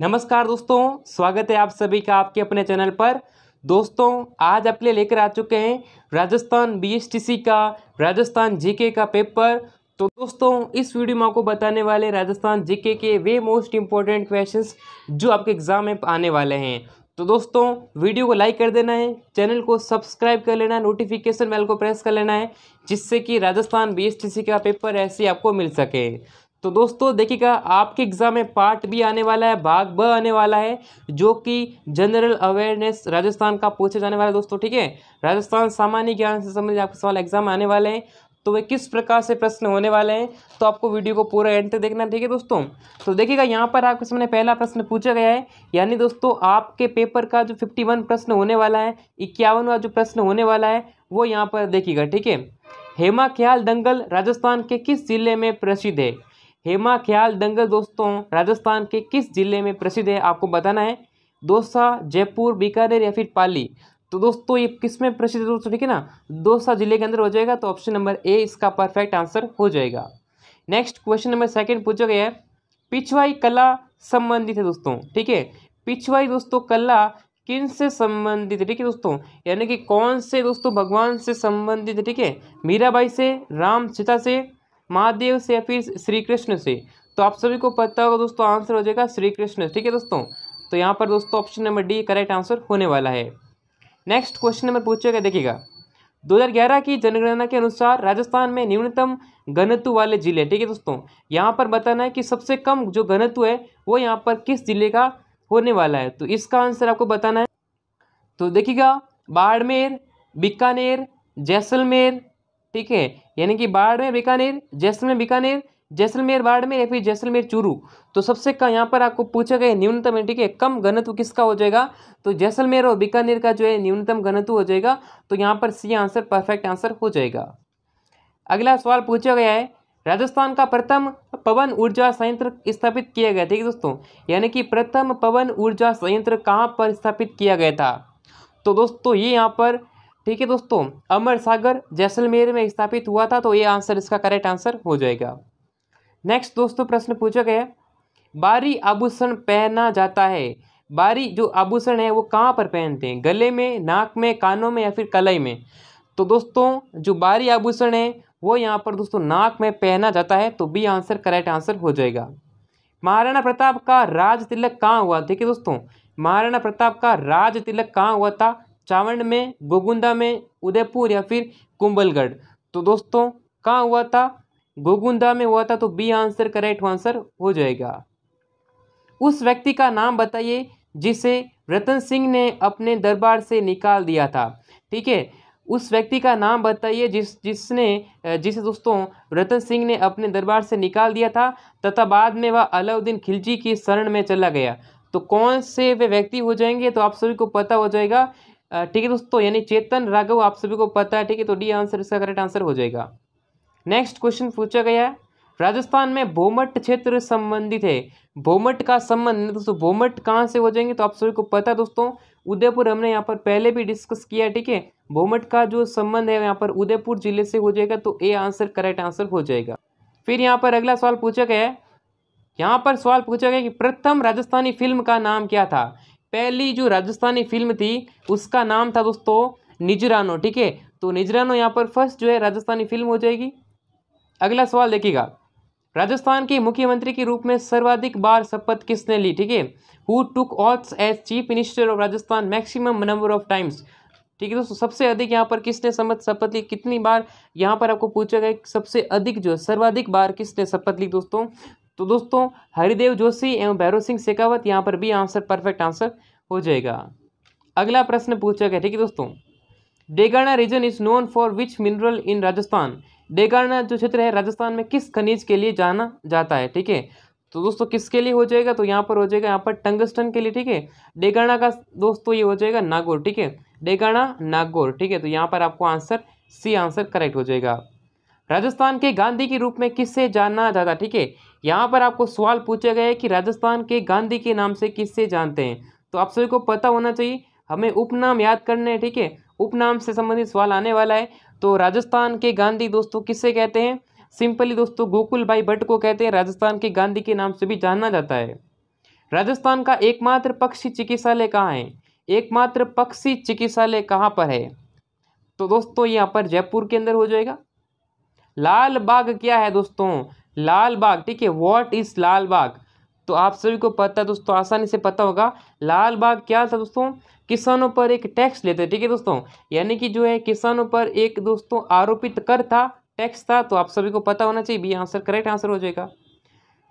नमस्कार दोस्तों स्वागत है आप सभी का आपके अपने चैनल पर दोस्तों आज आप लिए लेकर आ चुके हैं राजस्थान बीएसटीसी का राजस्थान जीके का पेपर तो दोस्तों इस वीडियो में आपको बताने वाले राजस्थान जीके के वे मोस्ट इंपॉर्टेंट क्वेश्चंस जो आपके एग्ज़ाम में आने वाले हैं तो दोस्तों वीडियो को लाइक कर देना है चैनल को सब्सक्राइब कर लेना है नोटिफिकेशन बेल को प्रेस कर लेना है जिससे कि राजस्थान बीएसटीसी का पेपर ऐसे आपको मिल सके तो दोस्तों देखिएगा आपके एग्ज़ाम में पार्ट भी आने वाला है भाग ब आने वाला है जो कि जनरल अवेयरनेस राजस्थान का पूछा जाने वाला है दोस्तों ठीक है राजस्थान सामान्य ज्ञान से संबंधित आपके सवाल एग्जाम आने वाले हैं तो वे किस प्रकार से प्रश्न होने वाले हैं तो आपको वीडियो को पूरा एंड तक देखना ठीक है दोस्तों तो देखिएगा यहाँ पर आपके सामने पहला प्रश्न पूछा गया है यानी दोस्तों आपके पेपर का जो फिफ्टी वन प्रश्न होने वाला है इक्यावनवा जो प्रश्न होने वाला है वो यहाँ पर देखिएगा ठीक है हेमा ख्याल दंगल राजस्थान के किस जिले में प्रसिद्ध है हेमा ख्याल दंगल दोस्तों राजस्थान के किस जिले में प्रसिद्ध है आपको बताना है दोसा जयपुर बीकानेर या फिर पाली तो दोस्तों ये किस में प्रसिद्ध दोस्तों ठीक है ना दोसा जिले के अंदर हो जाएगा तो ऑप्शन नंबर ए इसका परफेक्ट आंसर हो जाएगा नेक्स्ट क्वेश्चन नंबर सेकेंड पूछा गया है पिछवाई कला संबंधित है दोस्तों ठीक है पिछवाई दोस्तों कला किन से संबंधित है ठीक है दोस्तों यानी कि कौन से दोस्तों भगवान से संबंधित है ठीक है मीराबाई से राम सीता से महादेव से या फिर श्री कृष्ण से तो आप सभी को पता होगा दोस्तों आंसर हो जाएगा श्री कृष्ण ठीक है दोस्तों तो यहाँ पर दोस्तों option number D correct answer होने वाला है नेक्स्ट क्वेश्चन नंबर पूछेगा देखिएगा 2011 की जनगणना के अनुसार राजस्थान में न्यूनतम घनत्व वाले जिले ठीक है दोस्तों यहाँ पर बताना है कि सबसे कम जो घनत्व है वो यहाँ पर किस जिले का होने वाला है तो इसका आंसर आपको बताना है तो देखिएगा बाड़मेर बीकानेर जैसलमेर ठीक है यानी कि बाड़मेर बीकानेर जैसलमेर बीकानेर जैसलमेर बाड़मेर या फिर जैसलमेर चूरू तो सबसे कम यहाँ पर आपको पूछा गया न्यूनतम है ठीक है कम घनत्व किसका हो जाएगा तो जैसलमेर और बीकानेर का जो है न्यूनतम घनत्व हो जाएगा तो यहाँ पर सी आंसर परफेक्ट आंसर हो जाएगा अगला सवाल पूछा गया है राजस्थान का प्रथम पवन ऊर्जा संयंत्र स्थापित किया गया ठीक है दोस्तों यानी कि प्रथम पवन ऊर्जा संयंत्र कहाँ पर स्थापित किया गया था तो दोस्तों ये यहाँ पर ठीक है दोस्तों अमर सागर जैसलमेर में स्थापित हुआ था तो ये आंसर इसका करेक्ट आंसर हो जाएगा नेक्स्ट दोस्तों प्रश्न पूछा गया बारी आभूषण पहना जाता है बारी जो आभूषण है वो कहाँ पर पहनते हैं गले में नाक में कानों में या फिर कलाई में तो दोस्तों जो बारी आभूषण है वो यहाँ पर दोस्तों नाक में पहना जाता है तो बी आंसर करेक्ट आंसर हो जाएगा महाराणा प्रताप का राज तिलक कहाँ हुआ देखिए दोस्तों महाराणा प्रताप का राज तिलक कहाँ हुआ था चावंड में गोगुंदा में उदयपुर या फिर कुंबलगढ़ तो दोस्तों कहाँ हुआ था गोगुंदा में हुआ था तो बी आंसर करेक्ट आंसर हो जाएगा उस व्यक्ति का नाम बताइए जिसे रतन सिंह ने अपने दरबार से निकाल दिया था ठीक है उस व्यक्ति का नाम बताइए जिस जिसने जिसे दोस्तों रतन सिंह ने अपने दरबार से निकाल दिया था तथा बाद में वह अलाउद्दीन खिलजी की शरण में चला गया तो कौन से वे व्यक्ति हो जाएंगे तो आप सभी को पता हो जाएगा ठीक है दोस्तों यानी चेतन राघव आप सभी को पता है ठीक है तो डी आंसर इसका करेक्ट आंसर हो जाएगा नेक्स्ट क्वेश्चन पूछा गया है राजस्थान में बोमट क्षेत्र संबंधित है भोमट का संबंध दोस्तों भोमट कहाँ से हो जाएंगे तो आप सभी को पता है दोस्तों उदयपुर हमने यहाँ पर पहले भी डिस्कस किया ठीक है भोमट का जो संबंध है यहाँ पर उदयपुर जिले से हो जाएगा तो ए आंसर करेक्ट आंसर हो जाएगा फिर यहाँ पर अगला सवाल पूछा गया है यहाँ पर सवाल पूछा गया कि प्रथम राजस्थानी फिल्म का नाम क्या था पहली जो राजस्थानी फिल्म थी उसका नाम था दोस्तों निजरानो ठीक है तो निजरानो यहाँ पर फर्स्ट जो है राजस्थानी फिल्म हो जाएगी अगला सवाल देखिएगा राजस्थान के मुख्यमंत्री के रूप में सर्वाधिक बार शपथ किसने ली ठीक है who took oaths as chief minister of Rajasthan maximum number of times ठीक है दोस्तों सबसे अधिक यहाँ पर किसने शपथ शपथ ली कितनी बार यहाँ पर आपको पूछा गया सबसे अधिक जो है सर्वाधिक बार किसने शपथ ली दोस्तों तो दोस्तों हरिदेव जोशी एवं भैरव सिंह शेखावत यहाँ पर भी आंसर परफेक्ट आंसर हो जाएगा अगला प्रश्न पूछा गया ठीक है दोस्तों Degana region is known for which mineral in Rajasthan Degana जो क्षेत्र है राजस्थान में किस खनिज के लिए जाना जाता है ठीक है तो दोस्तों किसके लिए हो जाएगा तो यहाँ पर हो जाएगा यहाँ पर टंगस्टन के लिए ठीक है डेगाना का दोस्तों ये हो जाएगा नागौर ठीक है डेगाना नागौर ठीक है तो यहाँ पर आपको आंसर सी आंसर करेक्ट हो जाएगा राजस्थान के गांधी के रूप में किससे जाना जाता ठीक है यहाँ पर आपको सवाल पूछा गया है कि राजस्थान के गांधी के नाम से किससे जानते हैं तो आप सभी को पता होना चाहिए हमें उपनाम याद करने हैं ठीक है उपनाम से संबंधित सवाल आने वाला है तो राजस्थान के गांधी दोस्तों किससे कहते हैं सिंपली दोस्तों गोकुल भाई भट्ट को कहते हैं राजस्थान के गांधी के नाम से भी जाना जाता है राजस्थान का एकमात्र पक्षी चिकित्सालय कहाँ है एकमात्र पक्षी चिकित्सालय कहाँ पर है तो दोस्तों यहाँ पर जयपुर के अंदर हो जाएगा लाल बाग क्या है दोस्तों लाल बाग ठीक है वॉट इज़ लाल बाग तो आप सभी को पता है दोस्तों आसानी से पता होगा लाल बाग क्या था दोस्तों किसानों पर एक टैक्स लेते ठीक है दोस्तों यानी कि जो है किसानों पर एक दोस्तों आरोपित कर था टैक्स था तो आप सभी को पता होना चाहिए भी आंसर करेक्ट आंसर हो जाएगा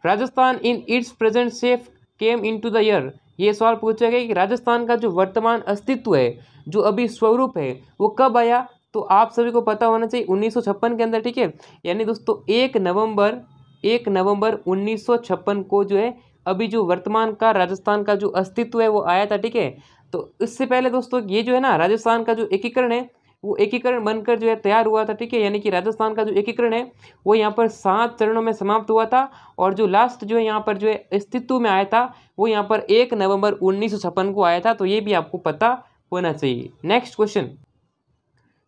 Rajasthan in its present shape came in to the year ये सवाल पूछा गया कि राजस्थान का जो वर्तमान अस्तित्व है जो अभी स्वरूप है वो कब आया तो आप सभी को पता होना चाहिए उन्नीस के अंदर ठीक है यानी दोस्तों एक नवंबर एक नवंबर 1956 को जो है अभी जो वर्तमान का राजस्थान का जो अस्तित्व है वो आया था ठीक है तो इससे पहले दोस्तों ये जो है ना राजस्थान का जो एकीकरण है वो एकीकरण बनकर जो है तैयार हुआ था ठीक है यानी कि राजस्थान का जो एकीकरण है वो यहाँ पर सात चरणों में समाप्त हुआ था और जो लास्ट जो है यहाँ पर जो है अस्तित्व में आया था वो यहाँ पर एक नवंबर उन्नीस को आया था तो ये भी आपको पता होना चाहिए नेक्स्ट क्वेश्चन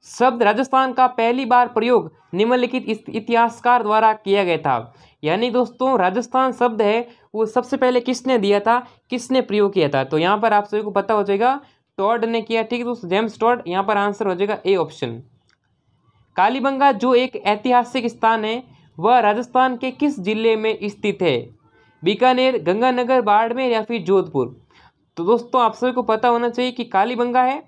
शब्द राजस्थान का पहली बार प्रयोग निम्नलिखित इतिहासकार द्वारा किया गया था यानी दोस्तों राजस्थान शब्द है वो सबसे पहले किसने दिया था किसने प्रयोग किया था तो यहाँ पर आप सभी को पता हो जाएगा टॉड ने किया ठीक है दोस्तों जेम्स टॉड यहाँ पर आंसर हो जाएगा ए ऑप्शन कालीबंगा जो एक ऐतिहासिक स्थान है वह राजस्थान के किस जिले में स्थित है बीकानेर गंगानगर बाड़मेर या फिर जोधपुर तो दोस्तों आप सभी को पता होना चाहिए कि कालीबंगा है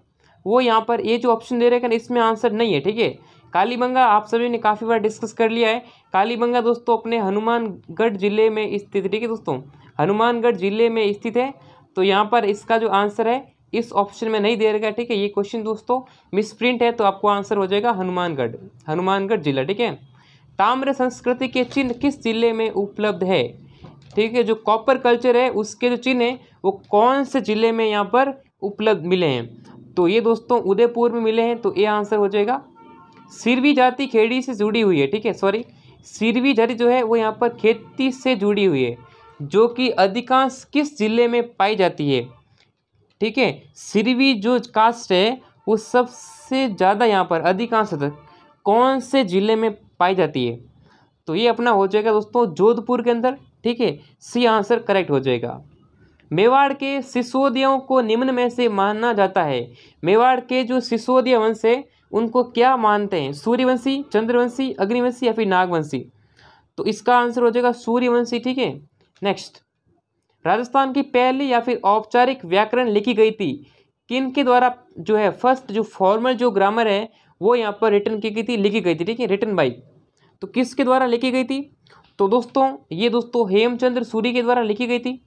वो यहाँ पर ये जो ऑप्शन दे रहे हैं इसमें आंसर नहीं है ठीक है कालीबंगा आप सभी ने काफ़ी बार डिस्कस कर लिया है कालीबंगा दोस्तों अपने हनुमानगढ़ जिले में स्थित ठीक है दोस्तों हनुमानगढ़ जिले में स्थित है तो यहाँ पर इसका जो आंसर है इस ऑप्शन में नहीं दे रहेगा ठीक है ये क्वेश्चन दोस्तों मिसप्रिंट है तो आपको आंसर हो जाएगा हनुमानगढ़ हनुमानगढ़ जिला ठीक है ताम्र संस्कृति के चिन्ह किस जिले में उपलब्ध है ठीक है जो कॉपर कल्चर है उसके जो चिन्ह है वो कौन से जिले में यहाँ पर उपलब्ध मिले हैं तो ये दोस्तों उदयपुर में मिले हैं तो ये आंसर हो जाएगा सिरवी जाति खेड़ी से जुड़ी हुई है ठीक है सॉरी सिरवी जाति जो है वो यहाँ पर खेती से जुड़ी हुई है जो कि अधिकांश किस जिले में पाई जाती है ठीक है सिरवी जो कास्ट है वो सबसे ज़्यादा यहाँ पर अधिकांश कौन से ज़िले में पाई जाती है तो ये अपना हो जाएगा दोस्तों जोधपुर के अंदर ठीक है सी आंसर करेक्ट हो जाएगा मेवाड़ के सिसोदियों को निम्न में से माना जाता है मेवाड़ के जो सिसोदिया वंश है उनको क्या मानते हैं सूर्यवंशी चंद्रवंशी अग्निवंशी या फिर नागवंशी तो इसका आंसर हो जाएगा सूर्यवंशी ठीक है नेक्स्ट राजस्थान की पहली या फिर औपचारिक व्याकरण लिखी गई थी किन के द्वारा जो है फर्स्ट जो फॉर्मल जो ग्रामर है वो यहाँ पर रिटर्न की गई थी लिखी गई थी ठीक है रिटर्न बाई तो किसके द्वारा लिखी गई थी तो दोस्तों ये दोस्तों हेमचंद्र सूरी के द्वारा लिखी गई थी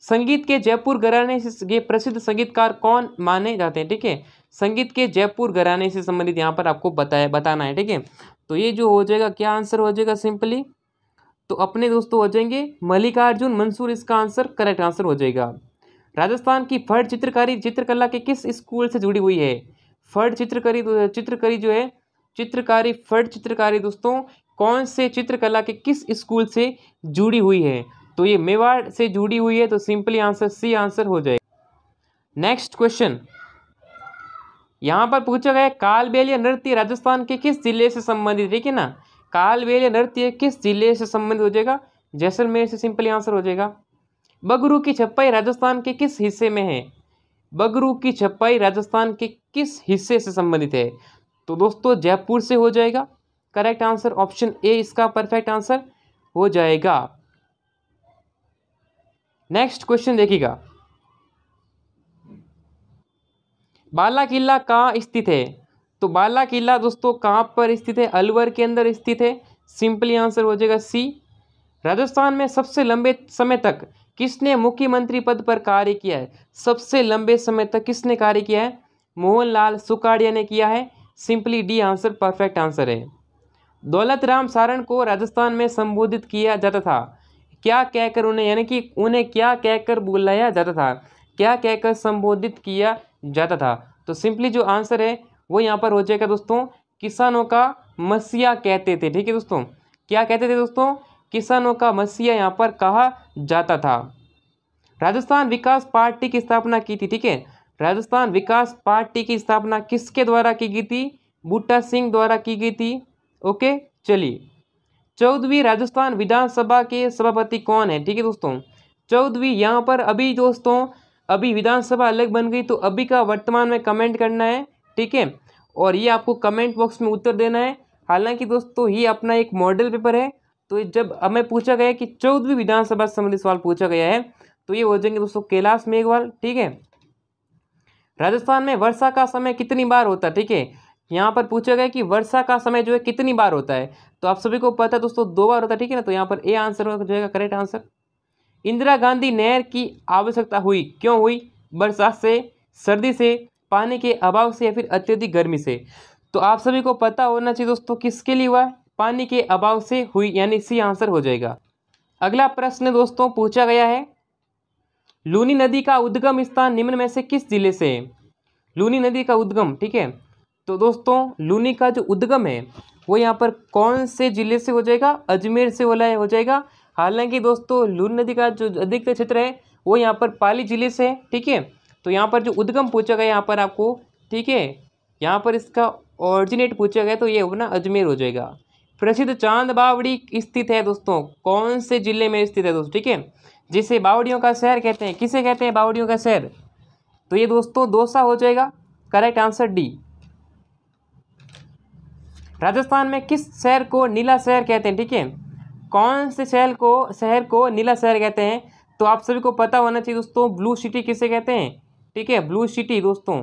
संगीत के जयपुर घराने से ये प्रसिद्ध संगीतकार कौन माने जाते हैं ठीक है संगीत के जयपुर घराने से संबंधित यहाँ पर आपको बताया बताना है ठीक है तो ये जो हो जाएगा क्या आंसर हो जाएगा सिंपली तो अपने दोस्तों हो जाएंगे मल्लिकार्जुन मंसूर इसका आंसर करेक्ट आंसर हो जाएगा राजस्थान की फर्ड चित्रकारी चित्रकला के किस स्कूल से जुड़ी हुई है फर्ड चित्रकारी चित्रकारी जो है चित्रकारी फर्ड चित्रकारी दोस्तों कौन से चित्रकला के किस स्कूल से जुड़ी हुई है तो ये मेवाड़ से जुड़ी हुई है तो सिंपली आंसर सी आंसर हो जाएगा नेक्स्ट क्वेश्चन यहाँ पर पूछा गया कालबेलिया नृत्य राजस्थान के किस जिले से संबंधित ठीक है ना कालबेलिया नृत्य किस जिले से संबंधित हो जाएगा जैसलमेर से सिंपली आंसर हो जाएगा बगरू की छप्पाई राजस्थान के किस हिस्से में है बगरू की छप्पाई राजस्थान के किस हिस्से से संबंधित है तो दोस्तों जयपुर से हो जाएगा करेक्ट आंसर ऑप्शन ए इसका परफेक्ट आंसर हो जाएगा नेक्स्ट क्वेश्चन देखिएगा बाला किला कहाँ स्थित है तो बाला किला दोस्तों कहाँ पर स्थित है अलवर के अंदर स्थित है सिंपली आंसर हो जाएगा सी राजस्थान में सबसे लंबे समय तक किसने मुख्यमंत्री पद पर कार्य किया है सबसे लंबे समय तक किसने कार्य किया है मोहनलाल सुकाड़िया ने किया है simply D answer perfect answer है दौलत राम सारण को राजस्थान में संबोधित किया जाता था क्या कहकर उन्हें यानी कि उन्हें क्या कहकर बुलाया जाता था क्या कहकर संबोधित किया जाता था तो सिंपली जो आंसर है वो यहाँ पर हो जाएगा दोस्तों किसानों का मसीहा कहते थे ठीक है दोस्तों क्या कहते थे दोस्तों किसानों का मसीहा यहाँ पर कहा जाता था राजस्थान विकास पार्टी की स्थापना की थी ठीक है राजस्थान विकास पार्टी की स्थापना किसके द्वारा की गई थी बूटा सिंह द्वारा की गई थी ओके चलिए चौदहवीं राजस्थान विधानसभा के सभापति कौन है ठीक है दोस्तों चौदहवीं यहाँ पर अभी दोस्तों अभी विधानसभा अलग बन गई तो अभी का वर्तमान में कमेंट करना है ठीक है और ये आपको कमेंट बॉक्स में उत्तर देना है हालांकि दोस्तों ये अपना एक मॉडल पेपर है तो जब हमें पूछा गया कि चौदहवीं विधानसभा संबंधित सवाल पूछा गया है तो ये हो जाएंगे दोस्तों कैलाश मेघवाल ठीक है राजस्थान में वर्षा का समय कितनी बार होता है ठीक है यहाँ पर पूछा गया कि वर्षा का समय जो है कितनी बार होता है तो आप सभी को पता है दोस्तों दो बार होता है ठीक है ना तो यहाँ पर ए आंसर जो है करेक्ट आंसर इंदिरा गांधी नहर की आवश्यकता हुई क्यों हुई बरसात से सर्दी से पानी के अभाव से या फिर अत्यधिक गर्मी से तो आप सभी को पता होना चाहिए दोस्तों किसके लिए हुआ पानी के अभाव से हुई यानी सी आंसर हो जाएगा अगला प्रश्न दोस्तों पूछा गया है लूनी नदी का उद्गम स्थान निम्न में से किस जिले से है लूनी नदी का उद्गम ठीक है तो दोस्तों लूनी का जो उद्गम है वो यहाँ पर कौन से ज़िले से हो जाएगा अजमेर से वाला हो जाएगा हालांकि दोस्तों लून नदी का जो अधिकतर क्षेत्र है वो यहाँ पर पाली जिले से है ठीक है तो यहाँ पर जो उद्गम पूछा गया यहाँ पर आपको ठीक है यहाँ पर इसका ऑरिजिनेट पूछा गया तो ये अपना अजमेर हो जाएगा प्रसिद्ध चांद बावड़ी स्थित है दोस्तों कौन से जिले में स्थित है दोस्तों ठीक है जिसे बावड़ियों का शहर कहते हैं किसे कहते हैं बावड़ियों का शहर तो ये दोस्तों दोसा हो जाएगा करेक्ट आंसर डी राजस्थान में किस शहर को नीला शहर कहते हैं ठीक है कौन से शहर को शहर को नीला शहर कहते हैं तो आप सभी को पता होना चाहिए दोस्तों ब्लू सिटी किसे कहते हैं ठीक है ब्लू सिटी दोस्तों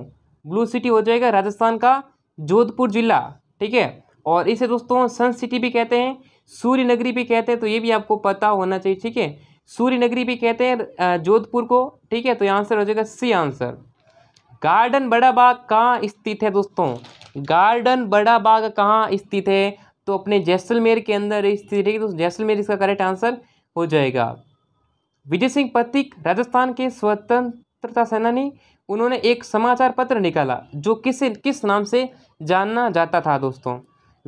ब्लू सिटी हो जाएगा राजस्थान का जोधपुर जिला ठीक है और इसे दोस्तों सन सिटी भी कहते हैं सूर्य नगरी भी कहते हैं तो ये भी आपको पता होना चाहिए ठीक है सूर्य नगरी भी कहते हैं जोधपुर को ठीक है तो आंसर हो जाएगा सी आंसर गार्डन बड़ा बाग कहाँ स्थित है दोस्तों गार्डन बड़ा बाग कहाँ स्थित है तो अपने जैसलमेर के अंदर स्थित है तो जैसलमेर इसका करेक्ट आंसर हो जाएगा विजय सिंह पथिक राजस्थान के स्वतंत्रता सेनानी उन्होंने एक समाचार पत्र निकाला जो किस किस नाम से जाना जाता था दोस्तों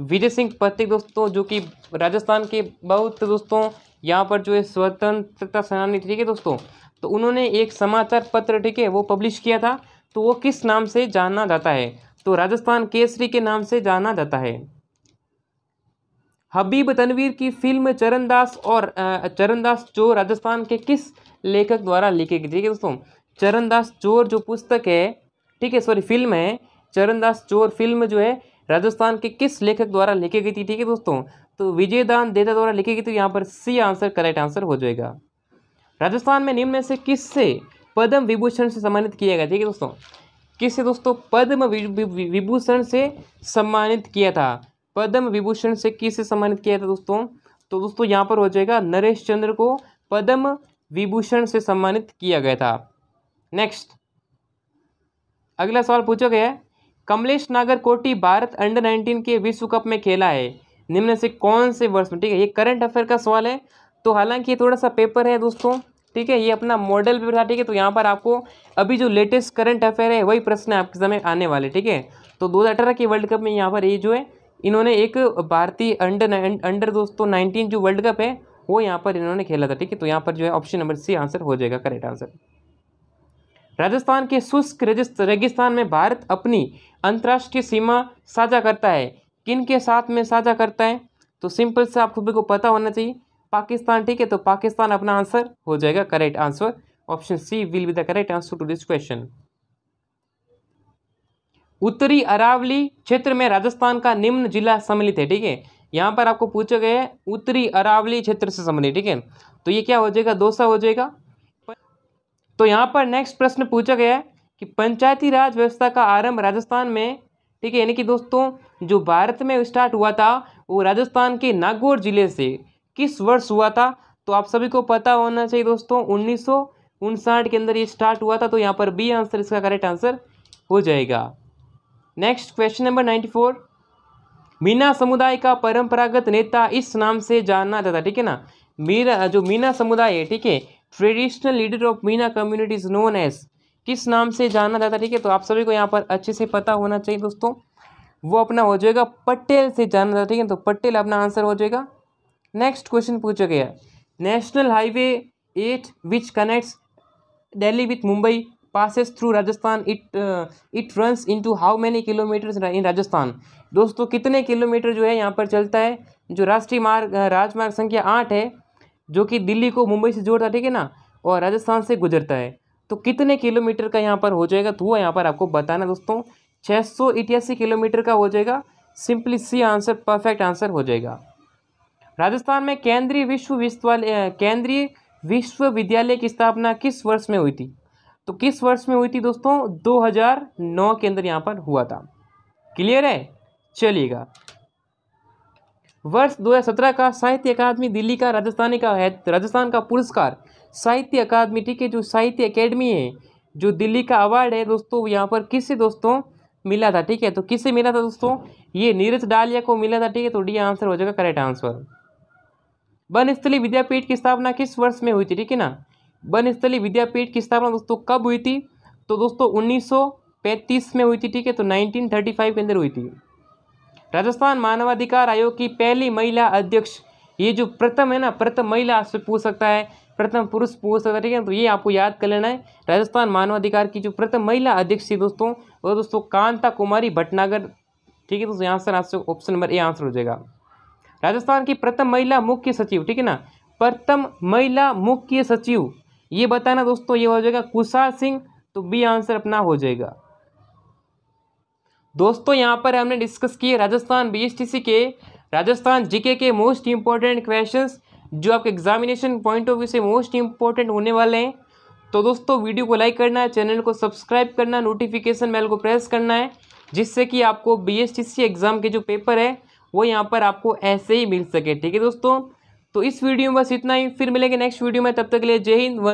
विजय सिंह पथिक दोस्तों जो कि राजस्थान के बहुत दोस्तों यहाँ पर जो है स्वतंत्रता सेनानी ठीक है दोस्तों तो उन्होंने एक समाचार पत्र ठीक है वो पब्लिश किया था तो वो किस नाम से जाना जाता है तो राजस्थान केसरी के नाम से जाना जाता है हबीब तनवीर की फिल्म चरणदास और चरणदास जो राजस्थान के किस लेखक द्वारा लिखी गई ठीक है दोस्तों चरणदास चोर जो पुस्तक है ठीक है सॉरी फिल्म है चरणदास चोर फिल्म जो है राजस्थान के किस लेखक द्वारा लिखी गई थी ठीक है दोस्तों तो विजयदान देता द्वारा लिखी गई तो यहाँ पर सी आंसर करेक्ट आंसर हो जाएगा राजस्थान में निम्न में से किससे पद्म विभूषण से सम्मानित किया गया ठीक है दोस्तों किसे दोस्तों पद्म विभूषण से सम्मानित किया था पद्म विभूषण से किसे सम्मानित किया था दोस्तों तो दोस्तों यहाँ पर हो जाएगा नरेश चंद्र को पद्म विभूषण से सम्मानित किया गया था नेक्स्ट अगला सवाल पूछा गया है कमलेश नागर कोटी भारत अंडर नाइनटीन के विश्व कप में खेला है निम्न से कौन से वर्ष में ठीक है ये करंट अफेयर का सवाल है तो हालांकि ये थोड़ा सा पेपर है दोस्तों ठीक है ये अपना मॉडल पेपर था ठीक है तो यहाँ पर आपको अभी जो लेटेस्ट करंट अफेयर है वही प्रश्न आपके समय आने वाले ठीक है तो दो के वर्ल्ड कप में यहाँ पर ये जो है इन्होंने एक भारतीय अंडर अंडर दोस्तों नाइनटीन जो वर्ल्ड कप है वो यहाँ पर इन्होंने खेला था ठीक है तो यहाँ पर जो है ऑप्शन नंबर सी आंसर हो जाएगा करेक्ट आंसर राजस्थान के शुष्क रेगिस्तान में भारत अपनी अंतर्राष्ट्रीय सीमा साझा करता है किन के साथ में साझा करता है तो सिंपल से आप सभी को पता होना चाहिए पाकिस्तान ठीक है तो पाकिस्तान अपना आंसर हो जाएगा correct answer option C will be the correct answer to this question उत्तरी अरावली क्षेत्र में राजस्थान का निम्न जिला सम्मिलित है ठीक है यहाँ पर आपको पूछा गया है उत्तरी अरावली क्षेत्र से संबंधित ठीक है तो ये क्या हो जाएगा दोसा हो जाएगा तो यहाँ पर नेक्स्ट प्रश्न पूछा गया है कि पंचायती राज व्यवस्था का आरंभ राजस्थान में ठीक है यानी कि दोस्तों जो भारत में स्टार्ट हुआ था वो राजस्थान के नागौर जिले से किस वर्ष हुआ था तो आप सभी को पता होना चाहिए दोस्तों उन्नीस के अंदर ये स्टार्ट हुआ था तो यहाँ पर बी आंसर इसका करेक्ट आंसर हो जाएगा next question number ninety four Meena समुदाय का परंपरागत नेता इस नाम से जाना जाता है ठीक है ना मीना जो मीना समुदाय है ठीक है traditional leader of Meena community is known as किस नाम से जाना जाता है ठीक है तो आप सभी को यहाँ पर अच्छे से पता होना चाहिए दोस्तों वो अपना हो जाएगा पटेल से जाना जाता है ठीक है तो पटेल अपना आंसर हो जाएगा नेक्स्ट क्वेश्चन पूछा गया national highway eight which connects Delhi with Mumbai passes through Rajasthan it it runs into how many kilometre in Rajasthan दोस्तों कितने किलोमीटर जो है यहाँ पर चलता है जो राष्ट्रीय मार्ग राजमार्ग संख्या आठ है जो कि दिल्ली को मुंबई से जोड़ता है ठीक है ना और राजस्थान से गुजरता है तो कितने किलोमीटर का यहाँ पर हो जाएगा तो वो यहाँ पर आपको बताना दोस्तों छः किलोमीटर का हो जाएगा simply C answer perfect answer हो जाएगा राजस्थान में केंद्रीय विश्वविद्यालय केंद्रीय विश्वविद्यालय की स्थापना किस वर्ष में हुई थी तो किस वर्ष में हुई थी दोस्तों 2009 के अंदर यहाँ पर हुआ था क्लियर है चलिएगा वर्ष 2017 का साहित्य अकादमी दिल्ली का राजस्थानी का है राजस्थान का पुरस्कार साहित्य अकादमी ठीक है जो साहित्य अकेडमी है जो दिल्ली का अवार्ड है दोस्तों यहाँ पर किससे दोस्तों मिला था ठीक है तो किससे मिला था दोस्तों ये नीरज डालिया को मिला था ठीक है तो डी आंसर हो जाएगा करेक्ट आंसर बनस्थली विद्यापीठ की स्थापना किस वर्ष में हुई थी ठीक है ना बनस्थली विद्यापीठ की स्थापना दोस्तों कब हुई थी तो दोस्तों उन्नीस में हुई थी ठीक है तो नाइनटीन के अंदर हुई थी राजस्थान मानवाधिकार आयोग की पहली महिला अध्यक्ष ये जो प्रथम है ना प्रथम महिला आपसे पूछ सकता है प्रथम पुरुष पूछ सकता है ठीक है तो ये आपको याद कर लेना है राजस्थान मानवाधिकार की जो प्रथम महिला अध्यक्ष थी दोस्तों वो दोस्तों कांता कुमारी भटनागर ठीक है दोस्तों यहाँ से ऑप्शन नंबर ए आंसर हो जाएगा राजस्थान की प्रथम महिला मुख्य सचिव ठीक है ना प्रथम महिला मुख्य सचिव ये बताना दोस्तों ये हो जाएगा कुशाल सिंह तो बी आंसर अपना हो जाएगा दोस्तों यहाँ पर हमने डिस्कस किए राजस्थान बीएसटीसी के राजस्थान जीके के मोस्ट इंपॉर्टेंट क्वेश्चंस जो आपके एग्जामिनेशन पॉइंट ऑफ व्यू से मोस्ट इंपॉर्टेंट होने वाले हैं तो दोस्तों वीडियो को लाइक करना है चैनल को सब्सक्राइब करना नोटिफिकेशन बेल को प्रेस करना है जिससे कि आपको बी एग्ज़ाम के जो पेपर है वो यहाँ पर आपको ऐसे ही मिल सके ठीक है दोस्तों तो इस वीडियो में बस इतना ही फिर मिलेंगे नेक्स्ट वीडियो में तब तक के लिए जय हिंद